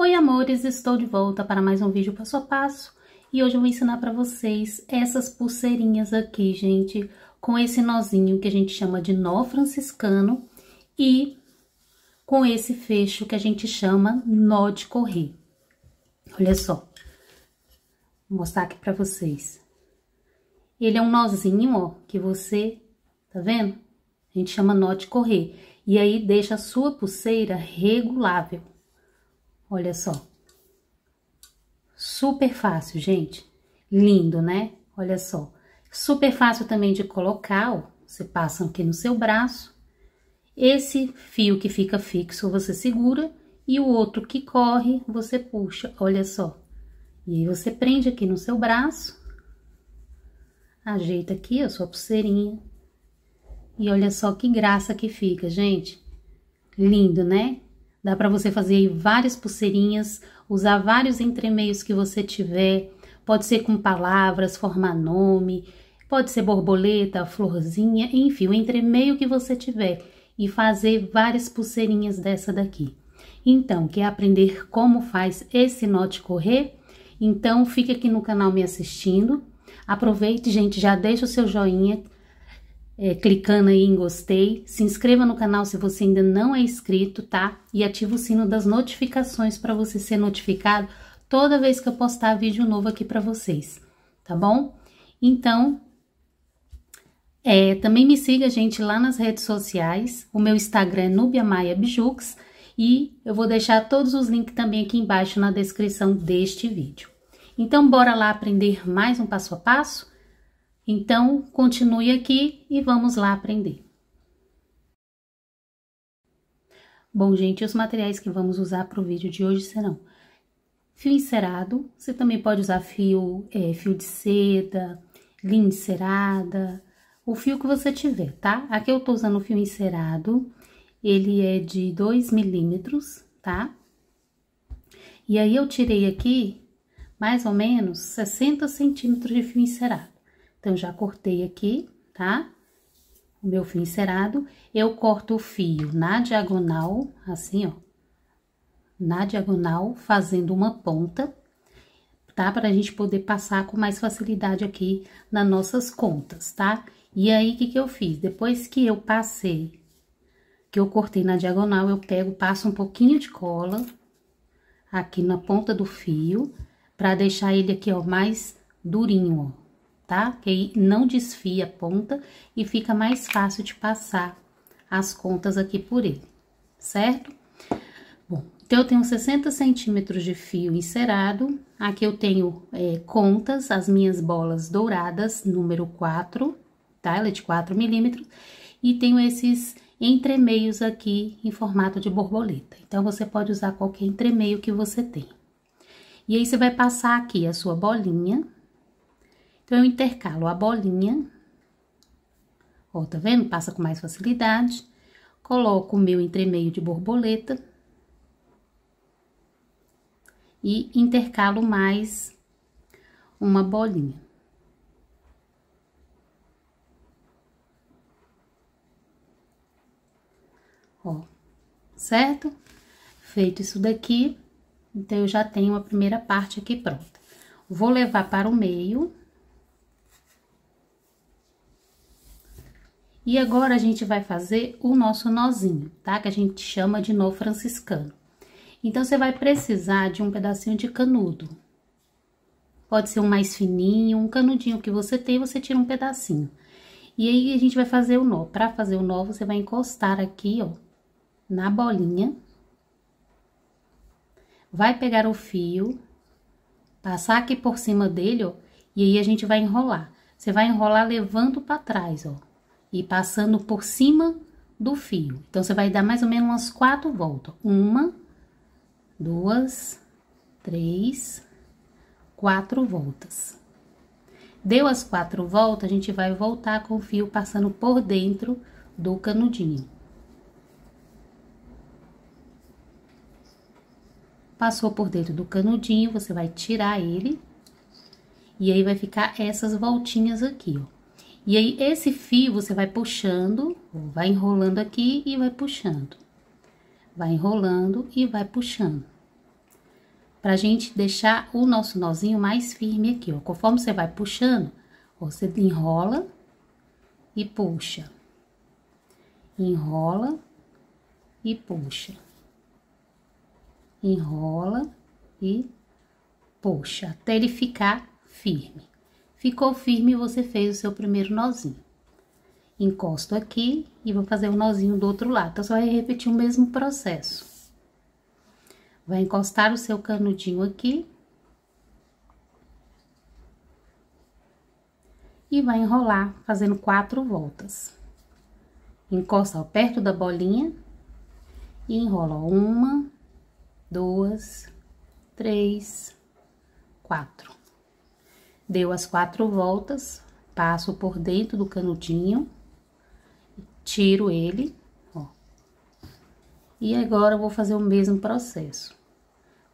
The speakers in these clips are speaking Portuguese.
Oi amores, estou de volta para mais um vídeo passo a passo e hoje eu vou ensinar para vocês essas pulseirinhas aqui, gente, com esse nozinho que a gente chama de nó franciscano e com esse fecho que a gente chama nó de correr. Olha só, vou mostrar aqui para vocês. Ele é um nozinho, ó, que você, tá vendo? A gente chama nó de correr. E aí, deixa a sua pulseira regulável. Olha só. Super fácil, gente. Lindo, né? Olha só. Super fácil também de colocar, ó. Você passa aqui no seu braço. Esse fio que fica fixo, você segura. E o outro que corre, você puxa. Olha só. E aí, você prende aqui no seu braço. Ajeita aqui a sua pulseirinha. E olha só que graça que fica, gente. Lindo, né? Dá para você fazer várias pulseirinhas, usar vários entremeios que você tiver. Pode ser com palavras, formar nome, pode ser borboleta, florzinha, enfim, o entremeio que você tiver. E fazer várias pulseirinhas dessa daqui. Então, quer aprender como faz esse note correr? Então, fique aqui no canal me assistindo. Aproveite, gente, já deixa o seu joinha, é, clicando aí em gostei. Se inscreva no canal se você ainda não é inscrito, tá? E ativa o sino das notificações para você ser notificado toda vez que eu postar vídeo novo aqui para vocês, tá bom? Então, é, também me siga, gente, lá nas redes sociais. O meu Instagram é nubiamaiabijux e eu vou deixar todos os links também aqui embaixo na descrição deste vídeo. Então, bora lá aprender mais um passo a passo? Então, continue aqui e vamos lá aprender. Bom, gente, os materiais que vamos usar para o vídeo de hoje serão fio encerado, você também pode usar fio, é, fio de seda, linha encerada, o fio que você tiver, tá? Aqui eu tô usando o fio encerado, ele é de 2 milímetros, tá? E aí eu tirei aqui mais ou menos 60 centímetros de fio encerado. Então, já cortei aqui, tá? O meu fio encerado. Eu corto o fio na diagonal, assim, ó. Na diagonal, fazendo uma ponta, tá? Para a gente poder passar com mais facilidade aqui nas nossas contas, tá? E aí, o que que eu fiz? Depois que eu passei, que eu cortei na diagonal, eu pego, passo um pouquinho de cola aqui na ponta do fio, para deixar ele aqui, ó, mais durinho, ó tá? Que aí não desfia a ponta e fica mais fácil de passar as contas aqui por ele, certo? Bom, então eu tenho 60 centímetros de fio encerado, aqui eu tenho é, contas, as minhas bolas douradas, número 4, tá? Ela é de 4 milímetros, e tenho esses entremeios aqui em formato de borboleta. Então, você pode usar qualquer entremeio que você tem. E aí, você vai passar aqui a sua bolinha, então, eu intercalo a bolinha, ó, tá vendo? Passa com mais facilidade. Coloco o meu entremeio de borboleta. E intercalo mais uma bolinha. Ó, certo? Feito isso daqui, então, eu já tenho a primeira parte aqui pronta. Vou levar para o meio... E agora a gente vai fazer o nosso nozinho, tá? Que a gente chama de nó franciscano. Então, você vai precisar de um pedacinho de canudo. Pode ser um mais fininho, um canudinho que você tem, você tira um pedacinho. E aí, a gente vai fazer o nó. Para fazer o nó, você vai encostar aqui, ó, na bolinha. Vai pegar o fio, passar aqui por cima dele, ó, e aí a gente vai enrolar. Você vai enrolar levando para trás, ó e passando por cima do fio. Então, você vai dar mais ou menos umas quatro voltas. Uma, duas, três, quatro voltas. Deu as quatro voltas, a gente vai voltar com o fio passando por dentro do canudinho. Passou por dentro do canudinho, você vai tirar ele. E aí, vai ficar essas voltinhas aqui, ó. E aí, esse fio você vai puxando, vai enrolando aqui e vai puxando. Vai enrolando e vai puxando. Pra gente deixar o nosso nozinho mais firme aqui, ó. Conforme você vai puxando, você enrola e puxa. Enrola e puxa. Enrola e puxa, até ele ficar firme. Ficou firme e você fez o seu primeiro nozinho. Encosto aqui e vou fazer o um nozinho do outro lado. Então, só vai repetir o mesmo processo. Vai encostar o seu canudinho aqui. E vai enrolar fazendo quatro voltas. Encosta ó, perto da bolinha e enrola uma, duas, três, quatro. Deu as quatro voltas, passo por dentro do canudinho, tiro ele, ó. E agora, eu vou fazer o mesmo processo.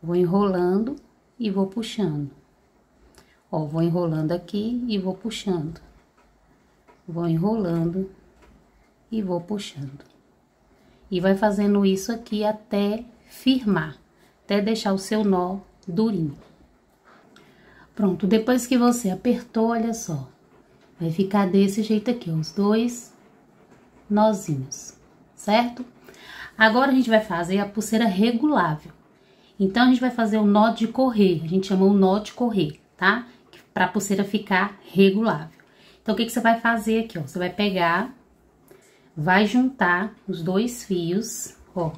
Vou enrolando e vou puxando. Ó, vou enrolando aqui e vou puxando. Vou enrolando e vou puxando. E vai fazendo isso aqui até firmar, até deixar o seu nó durinho. Pronto, depois que você apertou, olha só, vai ficar desse jeito aqui, os dois nozinhos, certo? Agora a gente vai fazer a pulseira regulável. Então, a gente vai fazer o nó de correr, a gente chama o nó de correr, tá? Pra pulseira ficar regulável. Então, o que, que você vai fazer aqui, ó? Você vai pegar, vai juntar os dois fios, ó.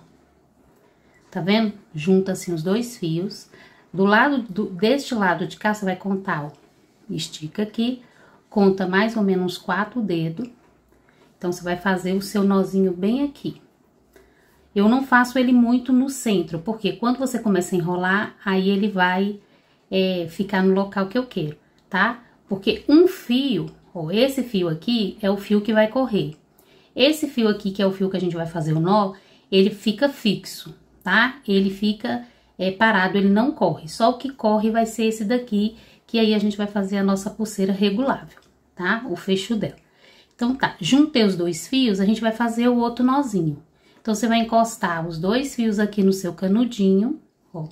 Tá vendo? Junta assim os dois fios. Do lado do, deste lado de cá, você vai contar, ó. Estica aqui, conta mais ou menos quatro dedos. Então, você vai fazer o seu nozinho bem aqui. Eu não faço ele muito no centro, porque quando você começa a enrolar, aí ele vai é, ficar no local que eu quero, tá? Porque um fio, ou esse fio aqui, é o fio que vai correr. Esse fio aqui, que é o fio que a gente vai fazer o nó, ele fica fixo, tá? Ele fica é, parado, ele não corre. Só o que corre vai ser esse daqui, que aí a gente vai fazer a nossa pulseira regulável, tá? O fecho dela. Então, tá, juntei os dois fios, a gente vai fazer o outro nozinho. Então, você vai encostar os dois fios aqui no seu canudinho, ó.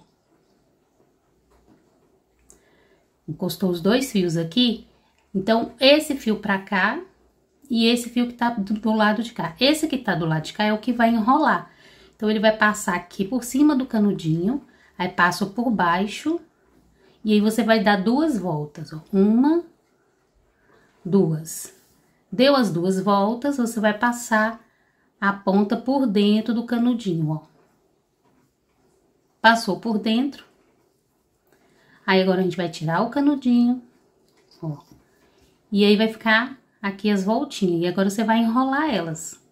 Encostou os dois fios aqui, então, esse fio pra cá e esse fio que tá do lado de cá. Esse que tá do lado de cá é o que vai enrolar. Então, ele vai passar aqui por cima do canudinho, Aí passo por baixo e aí você vai dar duas voltas, ó. Uma, duas. Deu as duas voltas, você vai passar a ponta por dentro do canudinho, ó. Passou por dentro. Aí agora a gente vai tirar o canudinho, ó. E aí vai ficar aqui as voltinhas. E agora você vai enrolar elas.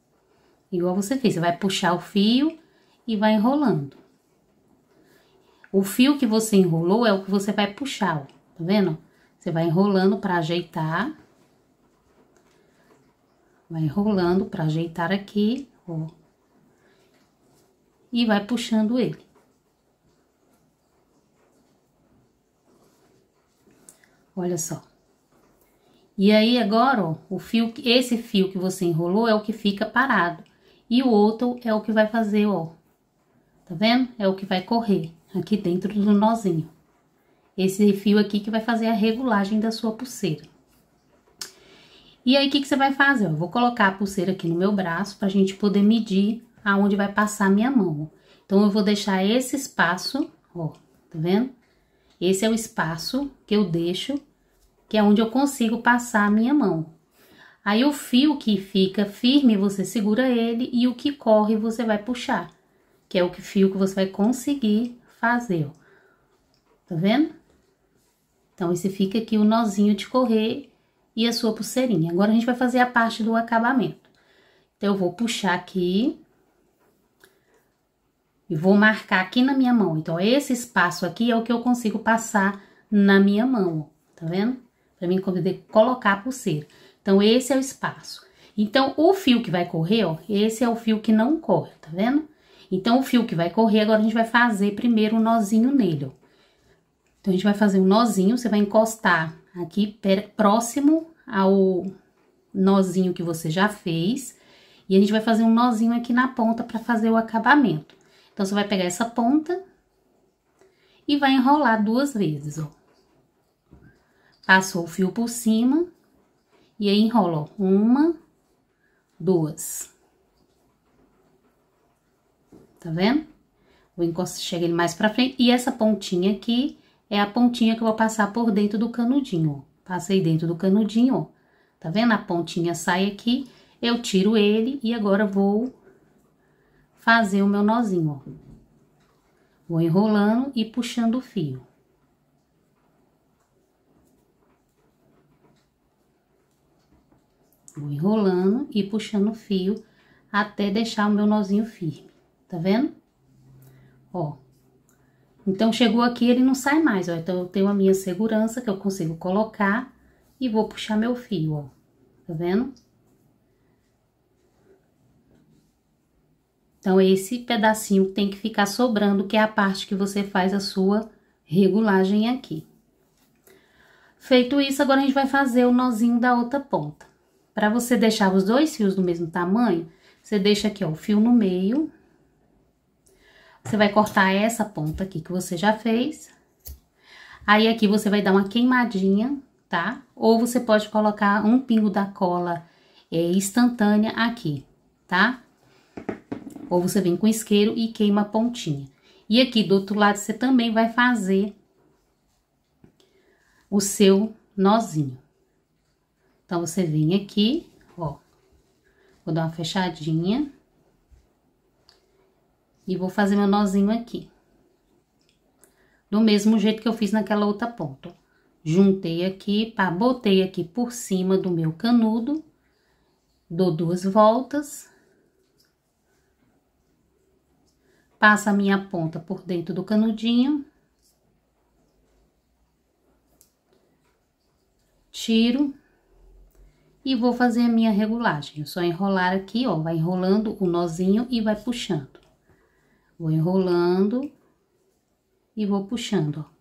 Igual você fez, você vai puxar o fio e vai enrolando. O fio que você enrolou é o que você vai puxar, ó, tá vendo? Você vai enrolando para ajeitar. Vai enrolando para ajeitar aqui, ó. E vai puxando ele. Olha só. E aí agora, ó, o fio, esse fio que você enrolou é o que fica parado. E o outro é o que vai fazer, ó. Tá vendo? É o que vai correr aqui dentro do nozinho. Esse fio aqui que vai fazer a regulagem da sua pulseira. E aí, o que, que você vai fazer? Eu vou colocar a pulseira aqui no meu braço pra gente poder medir aonde vai passar a minha mão. Então, eu vou deixar esse espaço, ó, tá vendo? Esse é o espaço que eu deixo, que é onde eu consigo passar a minha mão. Aí, o fio que fica firme, você segura ele, e o que corre, você vai puxar. Que é o fio que você vai conseguir faz eu. Tá vendo? Então, esse fica aqui o nozinho de correr e a sua pulseirinha. Agora, a gente vai fazer a parte do acabamento. Então, eu vou puxar aqui. E vou marcar aqui na minha mão. Então, esse espaço aqui é o que eu consigo passar na minha mão, tá vendo? Pra mim poder colocar a pulseira. Então, esse é o espaço. Então, o fio que vai correr, ó, esse é o fio que não corre, tá vendo? Então, o fio que vai correr, agora a gente vai fazer primeiro um nozinho nele, ó. Então, a gente vai fazer um nozinho, você vai encostar aqui próximo ao nozinho que você já fez. E a gente vai fazer um nozinho aqui na ponta para fazer o acabamento. Então, você vai pegar essa ponta e vai enrolar duas vezes, ó. Passou o fio por cima e aí enrola, ó, uma, duas tá vendo? O encosto chega ele mais pra frente. E essa pontinha aqui é a pontinha que eu vou passar por dentro do canudinho, ó. Passei dentro do canudinho, ó. Tá vendo? A pontinha sai aqui, eu tiro ele e agora vou fazer o meu nozinho, ó. Vou enrolando e puxando o fio. Vou enrolando e puxando o fio até deixar o meu nozinho firme. Tá vendo? Ó. Então, chegou aqui, ele não sai mais, ó. Então, eu tenho a minha segurança que eu consigo colocar e vou puxar meu fio, ó. Tá vendo? Então, esse pedacinho tem que ficar sobrando, que é a parte que você faz a sua regulagem aqui. Feito isso, agora a gente vai fazer o nozinho da outra ponta. Para você deixar os dois fios do mesmo tamanho, você deixa aqui, ó, o fio no meio, você vai cortar essa ponta aqui que você já fez. Aí, aqui você vai dar uma queimadinha, tá? Ou você pode colocar um pingo da cola é, instantânea aqui, tá? Ou você vem com isqueiro e queima a pontinha. E aqui do outro lado, você também vai fazer o seu nozinho. Então, você vem aqui, ó. Vou dar uma fechadinha. E vou fazer meu nozinho aqui. Do mesmo jeito que eu fiz naquela outra ponta. Juntei aqui, pá, botei aqui por cima do meu canudo. Dou duas voltas. Passo a minha ponta por dentro do canudinho. Tiro e vou fazer a minha regulagem. É só enrolar aqui, ó, vai enrolando o nozinho e vai puxando. Vou enrolando e vou puxando, ó.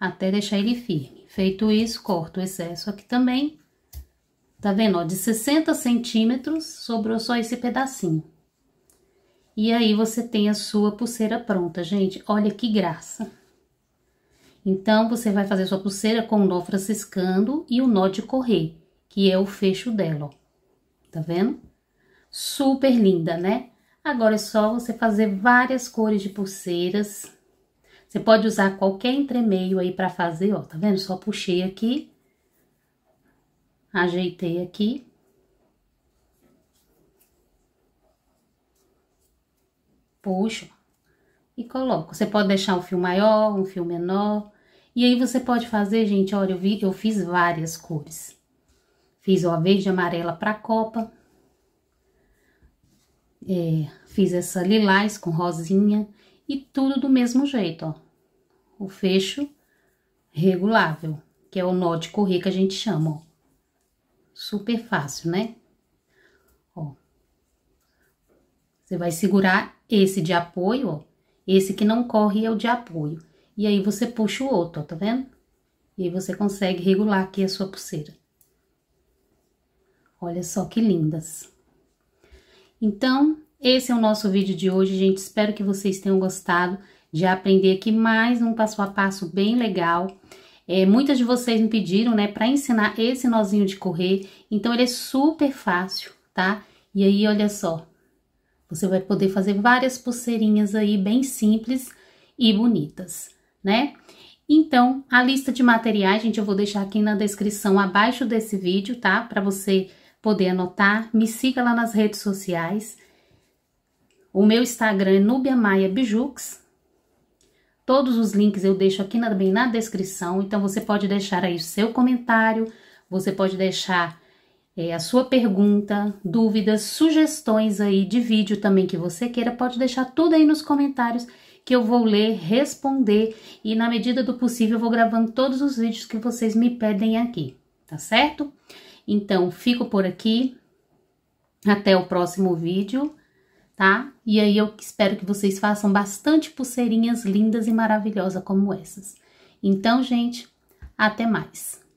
Até deixar ele firme. Feito isso, corto o excesso aqui também. Tá vendo, ó? De 60 centímetros, sobrou só esse pedacinho. E aí, você tem a sua pulseira pronta, gente. Olha que graça! Então, você vai fazer sua pulseira com o nó franciscando e o nó de correr, que é o fecho dela, ó. Tá vendo? super linda, né? Agora é só você fazer várias cores de pulseiras. Você pode usar qualquer entremeio aí para fazer, ó, tá vendo? Só puxei aqui, ajeitei aqui. Puxo e coloco. Você pode deixar um fio maior, um fio menor. E aí você pode fazer, gente, olha, eu, vi, eu fiz várias cores. Fiz, ó, verde e amarela pra copa, é, fiz essa lilás com rosinha e tudo do mesmo jeito, ó. O fecho regulável, que é o nó de correr que a gente chama, ó. Super fácil, né? Ó. Você vai segurar esse de apoio, ó. Esse que não corre é o de apoio. E aí você puxa o outro, ó, tá vendo? E aí você consegue regular aqui a sua pulseira. Olha só que lindas. Então, esse é o nosso vídeo de hoje, gente. Espero que vocês tenham gostado de aprender aqui mais um passo a passo bem legal. É, muitas de vocês me pediram, né, para ensinar esse nozinho de correr. Então, ele é super fácil, tá? E aí, olha só. Você vai poder fazer várias pulseirinhas aí bem simples e bonitas, né? Então, a lista de materiais, gente, eu vou deixar aqui na descrição abaixo desse vídeo, tá? Para você poder anotar, me siga lá nas redes sociais. O meu Instagram é Núbia Maia Bijux. Todos os links eu deixo aqui também na, na descrição, então você pode deixar aí o seu comentário, você pode deixar é, a sua pergunta, dúvidas, sugestões aí de vídeo também que você queira, pode deixar tudo aí nos comentários que eu vou ler, responder e na medida do possível eu vou gravando todos os vídeos que vocês me pedem aqui, tá certo? Então, fico por aqui. Até o próximo vídeo, tá? E aí eu espero que vocês façam bastante pulseirinhas lindas e maravilhosas como essas. Então, gente, até mais.